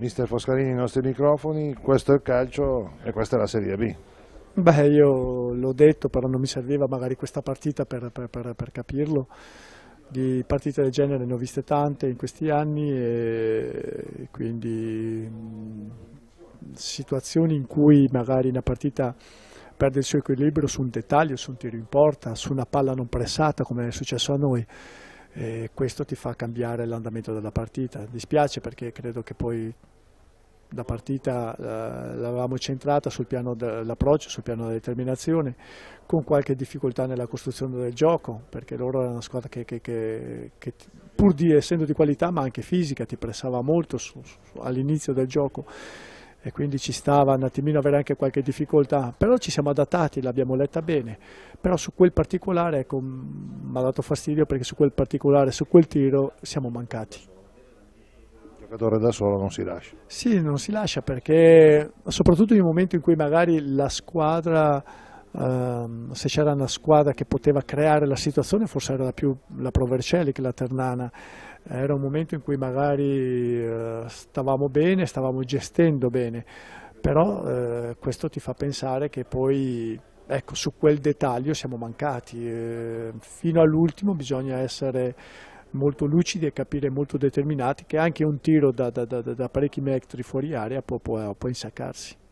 Mister Foscarini, i nostri microfoni, questo è il calcio e questa è la Serie B. Beh, io l'ho detto, però non mi serviva magari questa partita per, per, per, per capirlo. Di partite del genere ne ho viste tante in questi anni e quindi situazioni in cui magari una partita perde il suo equilibrio su un dettaglio, su un tiro in porta, su una palla non pressata come è successo a noi e questo ti fa cambiare l'andamento della partita. Dispiace perché credo che poi la partita eh, l'avevamo centrata sul piano dell'approccio, sul piano della determinazione, con qualche difficoltà nella costruzione del gioco, perché loro erano una squadra che, che, che, che pur di, essendo di qualità ma anche fisica ti pressava molto all'inizio del gioco e quindi ci stava un attimino avere anche qualche difficoltà, però ci siamo adattati, l'abbiamo letta bene, però su quel particolare ecco, mi ha dato fastidio perché su quel particolare, su quel tiro siamo mancati. Il giocatore da solo non si lascia. Sì, non si lascia perché soprattutto nei momenti in cui magari la squadra ehm, se c'era una squadra che poteva creare la situazione forse era più la Provercelli che la Ternana, era un momento in cui magari eh, stavamo bene, stavamo gestendo bene, però eh, questo ti fa pensare che poi ecco, su quel dettaglio siamo mancati, eh, fino all'ultimo bisogna essere molto lucidi e capire molto determinati che anche un tiro da, da, da, da parecchi metri fuori area può, può, può insaccarsi.